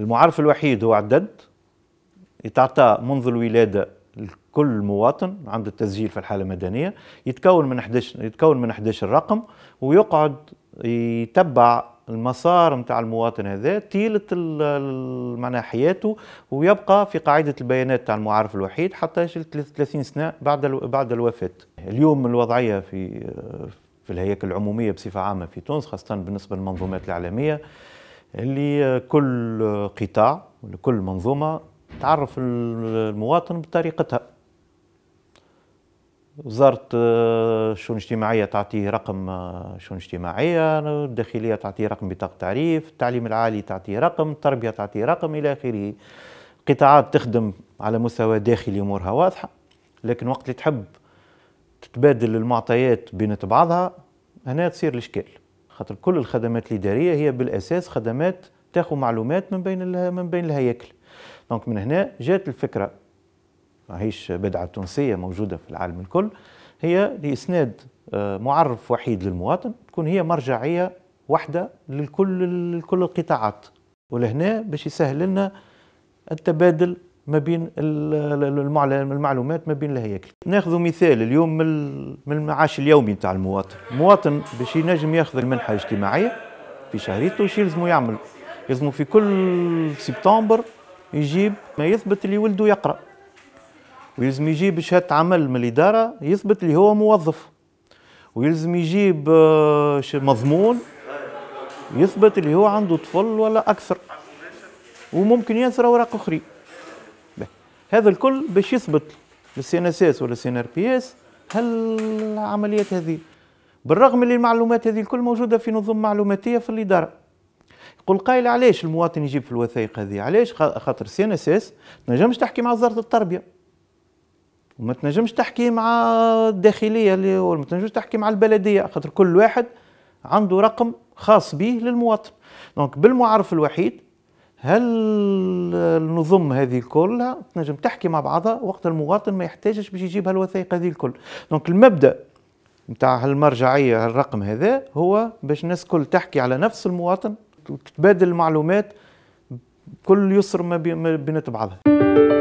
المعرف الوحيد هو عدد يتعطى منذ الولادة لكل مواطن عند التسجيل في الحالة المدنية يتكون من 11 يتكون من 11 رقم ويقعد يتبع المسار نتاع المواطن هذا تيلة معناها حياته ويبقى في قاعدة البيانات تاع المعارف الوحيد حتى يشل 33 سنة بعد بعد الوفاة. اليوم الوضعية في في الهياكل العمومية بصفة عامة في تونس خاصة بالنسبة للمنظومات الإعلامية اللي كل قطاع كل منظومه تعرف المواطن بطريقتها وزارة الشؤون آه، الاجتماعية تعطيه رقم آه، شؤون اجتماعية الداخلية تعطيه رقم بطاقة تعريف التعليم العالي تعطيه رقم التربية تعطيه رقم إلى آخره قطاعات تخدم على مستوى داخلي أمورها واضحة لكن وقت اللي تحب تتبادل المعطيات بين بعضها هنا تصير الإشكال خاطر كل الخدمات الاداريه هي بالاساس خدمات تاخذ معلومات من بين من بين الهياكل دونك من هنا جات الفكره ماهيش بدعه تونسيه موجوده في العالم الكل هي لاسناد آه، معرف وحيد للمواطن تكون هي مرجعيه واحده لكل لكل القطاعات ولهنا باش يسهل لنا التبادل ما بين المعلومات ما بين الهياكل ناخذ مثال اليوم من المعاش اليومي نتاع المواطن المواطن باش ينجم ياخذ المنحه الاجتماعيه في شهريته وش يلزمو يعمل يلزمو في كل سبتمبر يجيب ما يثبت اللي ولده يقرا ويلزم يجيب شهاده عمل من الاداره يثبت اللي هو موظف ويلزم يجيب آه، مضمون يثبت اللي هو عنده طفل ولا اكثر وممكن ينسى اوراق اخرى هذا الكل باش يثبت للسي ان اس اس ولا السي ان ار بي اس هالعمليات هذه بالرغم اللي المعلومات هذه الكل موجوده في نظم معلوماتيه في الاداره يقول قائل علاش المواطن يجيب في الوثائق هذه علاش خاطر السي ان اس اس تنجمش تحكي مع وزاره التربيه وما تنجمش تحكي مع الداخليه اللي ما تنجمش تحكي مع البلديه خاطر كل واحد عنده رقم خاص به للمواطن دونك بالمعرف الوحيد هل النظم هذه كلها تنجم تحكي مع بعضها وقت المواطن ما يحتاجش باش يجيب هالوثائق هذه الكل دونك المبدا نتاع هالمرجعيه هالرقم هذا هو باش الناس كل تحكي على نفس المواطن وتتبادل المعلومات بكل يسر ما بينات بعضها